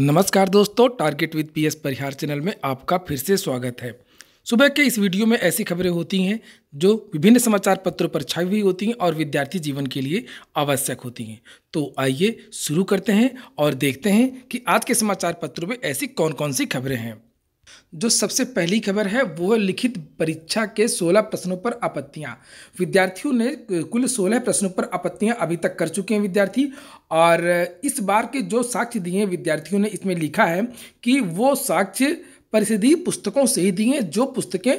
नमस्कार दोस्तों target with PS Parihar channel में आपका फिर से स्वागत है सुबह के इस वीडियो में ऐसी खबरें होती हैं जो विभिन्न समाचार पत्रों पर छाई हुई होती हैं और विद्यार्थी जीवन के लिए आवश्यक होती हैं तो आइए शुरू करते हैं और देखते हैं कि आज के समाचार पत्रों में ऐसी कौन कौन सी खबरें हैं जो सबसे पहली खबर है वो है लिखित परीक्षा के 16 प्रश्नों पर आपत्तियां विद्यार्थियों ने कुल 16 प्रश्नों पर आपत्तियां अभी तक कर चुके हैं विद्यार्थी और इस बार के जो साक्ष्य दिए विद्यार्थियों ने इसमें लिखा है कि वो साक्ष्य परिषदीय पुस्तकों से ही दिए जो पुस्तकें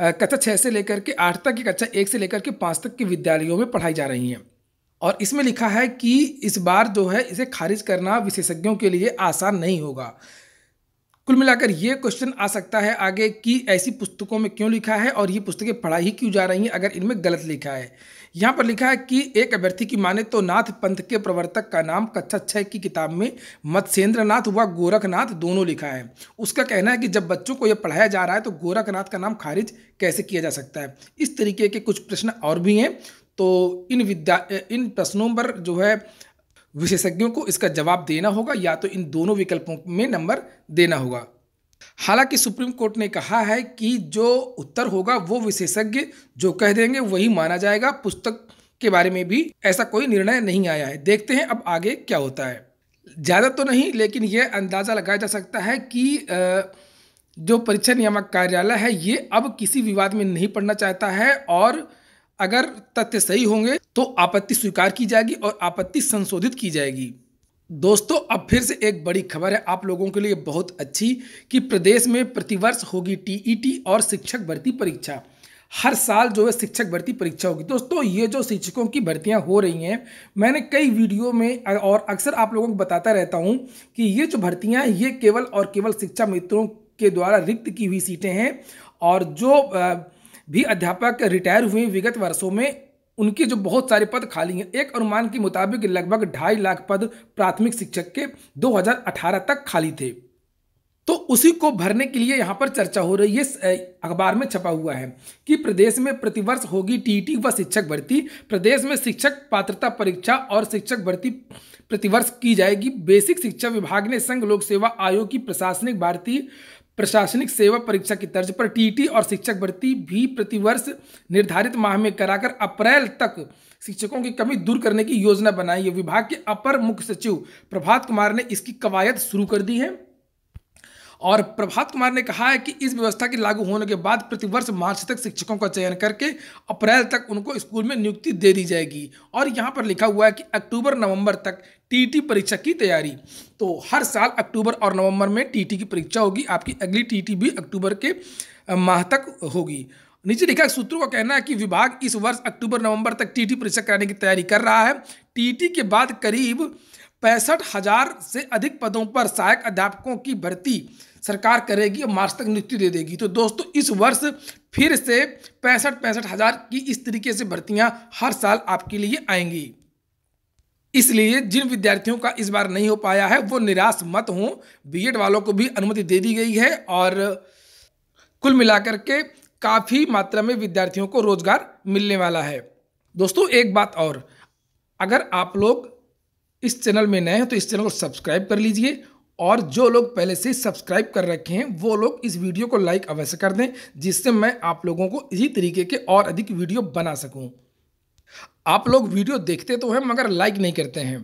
कक्षा छः से लेकर के आठ तक या कक्षा एक से लेकर के पाँच तक के विद्यालयों में पढ़ाई जा रही हैं और इसमें लिखा है कि इस बार जो है इसे खारिज करना विशेषज्ञों के लिए आसान नहीं होगा कुल मिलाकर ये क्वेश्चन आ सकता है आगे कि ऐसी पुस्तकों में क्यों लिखा है और ये पुस्तकें पढ़ाई ही क्यों जा रही हैं अगर इनमें गलत लिखा है यहाँ पर लिखा है कि एक अभ्यर्थी की माने तो नाथ पंथ के प्रवर्तक का नाम कक्षा छः की किताब में मत्स्येंद्र नाथ व गोरखनाथ दोनों लिखा है उसका कहना है कि जब बच्चों को यह पढ़ाया जा रहा है तो गोरखनाथ का नाम खारिज कैसे किया जा सकता है इस तरीके के कुछ प्रश्न और भी हैं तो इन विद्या इन प्रश्नों पर जो है विशेषज्ञों को इसका जवाब देना होगा या तो इन दोनों विकल्पों में नंबर देना होगा हालांकि सुप्रीम कोर्ट ने कहा है कि जो उत्तर होगा वो विशेषज्ञ जो कह देंगे वही माना जाएगा पुस्तक के बारे में भी ऐसा कोई निर्णय नहीं आया है देखते हैं अब आगे क्या होता है ज़्यादा तो नहीं लेकिन यह अंदाज़ा लगाया जा सकता है कि जो परीक्षा नियामक कार्यालय है ये अब किसी विवाद में नहीं पड़ना चाहता है और अगर तथ्य सही होंगे तो आपत्ति स्वीकार की जाएगी और आपत्ति संशोधित की जाएगी दोस्तों अब फिर से एक बड़ी खबर है आप लोगों के लिए बहुत अच्छी कि प्रदेश में प्रतिवर्ष होगी टीईटी और शिक्षक भर्ती परीक्षा हर साल जो है शिक्षक भर्ती परीक्षा होगी दोस्तों ये जो शिक्षकों की भर्तियां हो रही हैं मैंने कई वीडियो में और अक्सर आप लोगों को बताता रहता हूं कि ये जो भर्तियां ये केवल और केवल शिक्षा मित्रों के द्वारा रिक्त की हुई सीटें हैं और जो आ, भी अध्यापक रिटायर हुए विगत वर्षों में उनके जो बहुत सारे पद खाली हैं एक अनुमान के मुताबिक लगभग ढाई लाख पद प्राथमिक शिक्षक के 2018 तक खाली थे तो उसी को भरने के लिए यहाँ पर चर्चा हो रही है अखबार में छपा हुआ है कि प्रदेश में प्रतिवर्ष होगी टीटी व शिक्षक भर्ती प्रदेश में शिक्षक पात्रता परीक्षा और शिक्षक भर्ती प्रतिवर्ष की जाएगी बेसिक शिक्षा विभाग ने संघ लोक सेवा आयोग की प्रशासनिक भारतीय प्रशासनिक सेवा परीक्षा की तर्ज पर टीटी और शिक्षक भर्ती भी प्रतिवर्ष निर्धारित माह में कराकर अप्रैल तक शिक्षकों की कमी दूर करने की योजना बनाई है विभाग के अपर मुख्य सचिव प्रभात कुमार ने इसकी कवायद शुरू कर दी है और प्रभात कुमार ने कहा है कि इस व्यवस्था के लागू होने के बाद प्रतिवर्ष मार्च तक शिक्षकों का चयन करके अप्रैल तक उनको स्कूल में नियुक्ति दे दी जाएगी और यहाँ पर लिखा हुआ है कि अक्टूबर नवंबर तक टीटी परीक्षा की तैयारी तो हर साल अक्टूबर और नवंबर में टीटी की परीक्षा होगी आपकी अगली टीटी भी अक्टूबर के माह तक होगी नीचे लिखा सूत्रों का कहना है कि विभाग इस वर्ष अक्टूबर नवंबर तक टीटी परीक्षा कराने की तैयारी कर रहा है टीटी के बाद करीब पैंसठ हजार से अधिक पदों पर सहायक अध्यापकों की भर्ती सरकार करेगी और मार्च तक नियुक्ति दे देगी तो दोस्तों इस वर्ष फिर से पैंसठ पैंसठ हजार की इस तरीके से भर्तियां हर साल आपके लिए आएंगी इसलिए जिन विद्यार्थियों का इस बार नहीं हो पाया है वो निराश मत हों बीएड वालों को भी अनुमति दे दी गई है और कुल मिलाकर के काफ़ी मात्रा में विद्यार्थियों को रोजगार मिलने वाला है दोस्तों एक बात और अगर आप लोग इस चैनल में नए हैं तो इस चैनल को सब्सक्राइब कर लीजिए और जो लोग पहले से सब्सक्राइब कर रखे हैं वो लोग इस वीडियो को लाइक अवश्य कर दें जिससे मैं आप लोगों को इसी तरीके के और अधिक वीडियो बना सकूं। आप लोग वीडियो देखते तो हैं मगर लाइक नहीं करते हैं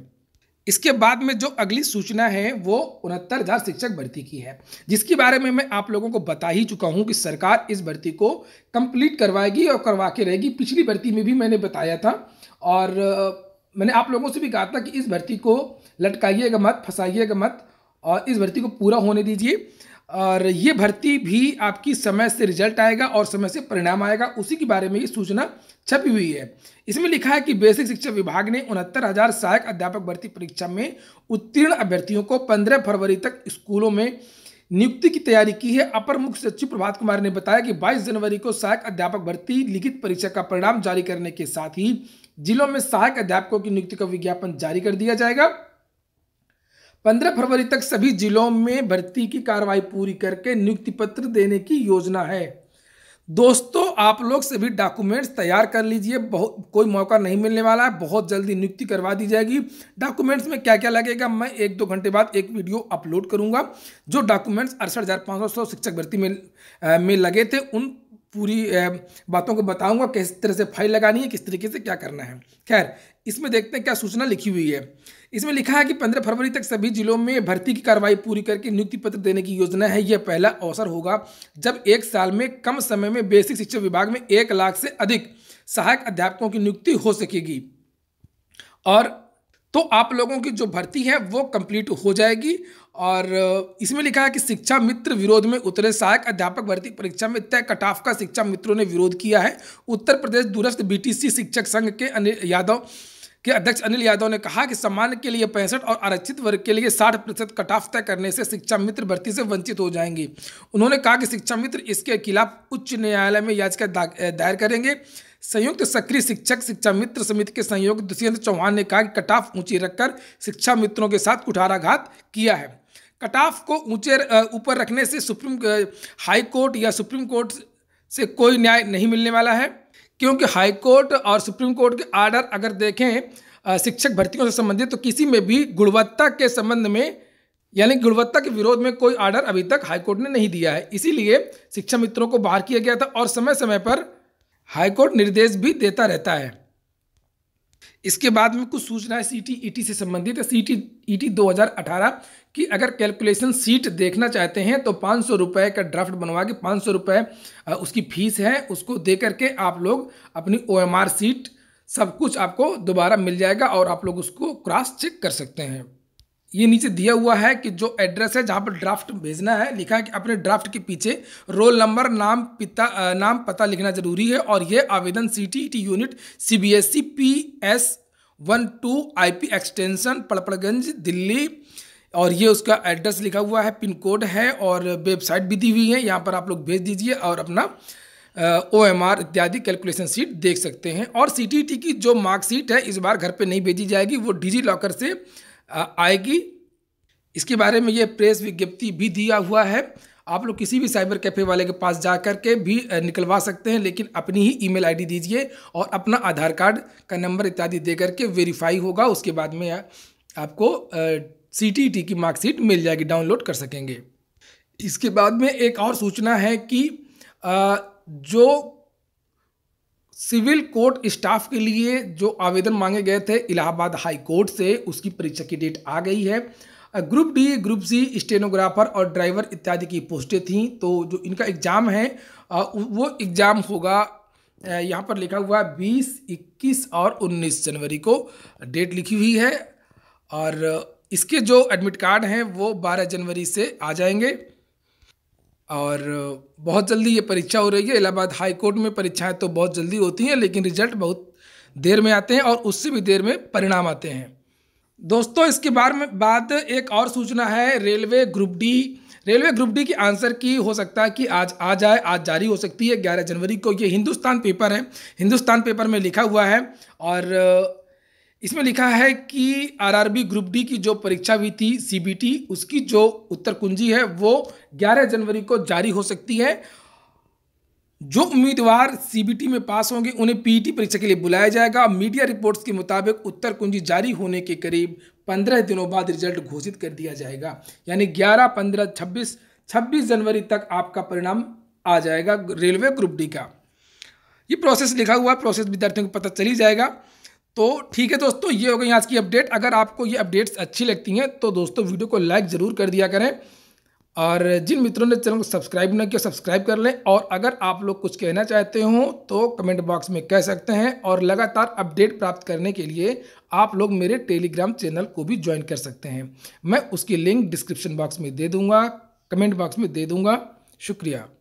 इसके बाद में जो अगली सूचना है वो उनहत्तर हज़ार शिक्षक भर्ती की है जिसके बारे में मैं आप लोगों को बता ही चुका हूँ कि सरकार इस भर्ती को कंप्लीट करवाएगी और करवा के रहेगी पिछली भर्ती में भी मैंने बताया था और मैंने आप लोगों से भी कहा था कि इस भर्ती को लटकाइएगा मत फंसाइएगा मत और इस भर्ती को पूरा होने दीजिए और ये भर्ती भी आपकी समय से रिजल्ट आएगा और समय से परिणाम आएगा उसी के बारे में ये सूचना छपी हुई है इसमें लिखा है कि बेसिक शिक्षा विभाग ने उनहत्तर हजार सहायक अध्यापक भर्ती परीक्षा में उत्तीर्ण अभ्यर्थियों को 15 फरवरी तक स्कूलों में नियुक्ति की तैयारी की है अपर मुख्य सचिव प्रभात कुमार ने बताया कि बाईस जनवरी को सहायक अध्यापक भर्ती लिखित परीक्षा का परिणाम जारी करने के साथ ही जिलों में सहायक अध्यापकों की नियुक्ति का विज्ञापन जारी कर दिया जाएगा पंद्रह फरवरी तक सभी जिलों में भर्ती की कार्रवाई पूरी करके नियुक्ति पत्र देने की योजना है दोस्तों आप लोग सभी डॉक्यूमेंट्स तैयार कर लीजिए बहुत कोई मौका नहीं मिलने वाला है बहुत जल्दी नियुक्ति करवा दी जाएगी डॉक्यूमेंट्स में क्या क्या लगेगा मैं एक दो घंटे बाद एक वीडियो अपलोड करूंगा जो डॉक्यूमेंट्स अड़सठ हज़ार पाँच सौ शिक्षक भर्ती में आ, में लगे थे उन पूरी बातों को बताऊंगा किस तरह से फाइल लगानी है किस तरीके से क्या करना है खैर इसमें देखते हैं क्या सूचना लिखी हुई है इसमें लिखा है कि 15 फरवरी तक सभी जिलों में भर्ती की कार्रवाई पूरी करके नियुक्ति पत्र देने की योजना है यह पहला अवसर होगा जब एक साल में कम समय में बेसिक शिक्षा विभाग में एक लाख से अधिक सहायक अध्यापकों की नियुक्ति हो सकेगी और तो आप लोगों की जो भर्ती है वो कंप्लीट हो जाएगी और इसमें लिखा है कि शिक्षा मित्र विरोध में उतरे सहायक अध्यापक भर्ती परीक्षा में तय कटाफ का शिक्षा मित्रों ने विरोध किया है उत्तर प्रदेश दूरस्थ बीटीसी शिक्षक संघ के अनिल यादव के अध्यक्ष अनिल यादव ने कहा कि सम्मान के लिए पैंसठ और आरक्षित वर्ग के लिए साठ प्रतिशत कट ऑफ तय करने से शिक्षा मित्र भर्ती से वंचित हो जाएंगे उन्होंने कहा कि शिक्षा मित्र इसके खिलाफ उच्च न्यायालय में याचिका दायर करेंगे संयुक्त सक्रिय शिक्षक शिक्षा मित्र समिति के संयोग दुष्यंत चौहान ने कहा कि कट ऑफ रखकर शिक्षा मित्रों के साथ कुठाराघात किया है कट ऑफ को ऊंचे ऊपर रखने से सुप्रीम हाई कोर्ट या सुप्रीम कोर्ट से कोई न्याय नहीं मिलने वाला है क्योंकि हाईकोर्ट और सुप्रीम कोर्ट के आर्डर अगर देखें शिक्षक भर्तियों से संबंधित तो किसी में भी गुणवत्ता के संबंध में यानी गुणवत्ता के विरोध में कोई आर्डर अभी तक हाईकोर्ट ने नहीं दिया है इसीलिए शिक्षा मित्रों को बाहर किया गया था और समय समय पर हाईकोर्ट निर्देश भी देता रहता है इसके बाद में कुछ सूचना है सीटी ईटी e से संबंधित है सीटी ईटी 2018 की अगर कैलकुलेशन सीट देखना चाहते हैं तो पाँच सौ का ड्राफ्ट बनवा के पाँच सौ उसकी फीस है उसको दे करके आप लोग अपनी ओ सीट सब कुछ आपको दोबारा मिल जाएगा और आप लोग उसको क्रॉस चेक कर सकते हैं ये नीचे दिया हुआ है कि जो एड्रेस है जहाँ पर ड्राफ्ट भेजना है लिखा है कि अपने ड्राफ्ट के पीछे रोल नंबर नाम पिता नाम पता लिखना जरूरी है और ये आवेदन C T T unit C B S E P S one two I P extension Patparganj Delhi और ये उसका एड्रेस लिखा हुआ है पिन कोड है और वेबसाइट भी दी हुई है यहाँ पर आप लोग भेज दीजिए और अपना ओ एम आर इत्यादि कैलकुलेशन सीट देख सकते हैं और सी टी टी की जो मार्कशीट है इस बार घर पर नहीं भेजी जाएगी वो डिजी लॉकर से आएगी इसके बारे में ये प्रेस विज्ञप्ति भी दिया हुआ है आप लोग किसी भी साइबर कैफे वाले के पास जा कर के भी निकलवा सकते हैं लेकिन अपनी ही ईमेल आईडी दीजिए और अपना आधार कार्ड का नंबर इत्यादि दे करके वेरीफाई होगा उसके बाद में आपको सी टी की मार्कशीट मिल जाएगी डाउनलोड कर सकेंगे इसके बाद में एक और सूचना है कि जो सिविल कोर्ट स्टाफ के लिए जो आवेदन मांगे गए थे इलाहाबाद हाई कोर्ट से उसकी परीक्षा की डेट आ गई है group D group C stenographer और ड्राइवर इत्यादि की पोस्टें थीं तो जो इनका एग्ज़ाम है वो एग्ज़ाम होगा यहाँ पर लिखा हुआ है बीस इक्कीस और उन्नीस जनवरी को डेट लिखी हुई है और इसके जो एडमिट कार्ड हैं वो बारह जनवरी से आ जाएंगे और बहुत जल्दी ये परीक्षा हो रही है इलाहाबाद हाई कोर्ट में परीक्षाएं तो बहुत जल्दी होती हैं लेकिन रिजल्ट बहुत देर में आते हैं और उससे भी देर में परिणाम आते हैं दोस्तों इसके बारे में बाद एक और सूचना है railway group D railway group D की आंसर की हो सकता है कि आज आ जाए आज जारी हो सकती है ग्यारह जनवरी को ये हिंदुस्तान पेपर है हिंदुस्तान पेपर में लिखा हुआ है और इसमें लिखा है कि आरआरबी ग्रुप डी की जो परीक्षा हुई थी सीबीटी उसकी जो उत्तर कुंजी है वो 11 जनवरी को जारी हो सकती है जो उम्मीदवार सीबीटी में पास होंगे उन्हें पीटी e परीक्षा के लिए बुलाया जाएगा मीडिया रिपोर्ट्स के मुताबिक उत्तर कुंजी जारी होने के करीब 15 दिनों बाद रिजल्ट घोषित कर दिया जाएगा यानी 11, 15, 26, 26 जनवरी तक आपका परिणाम आ जाएगा रेलवे ग्रुप डी का ये प्रोसेस लिखा हुआ है प्रोसेस विद्यार्थियों को पता चली जाएगा तो ठीक है दोस्तों ये हो गई आज की अपडेट अगर आपको ये अपडेट्स अच्छी लगती हैं तो दोस्तों वीडियो को लाइक ज़रूर कर दिया करें और जिन मित्रों ने चैनल को सब्सक्राइब ना किया सब्सक्राइब कर लें और अगर आप लोग कुछ कहना चाहते हो तो कमेंट बॉक्स में कह सकते हैं और लगातार अपडेट प्राप्त करने के लिए आप लोग मेरे टेलीग्राम चैनल को भी ज्वाइन कर सकते हैं मैं उसकी लिंक डिस्क्रिप्शन बॉक्स में दे दूँगा कमेंट बॉक्स में दे दूँगा शुक्रिया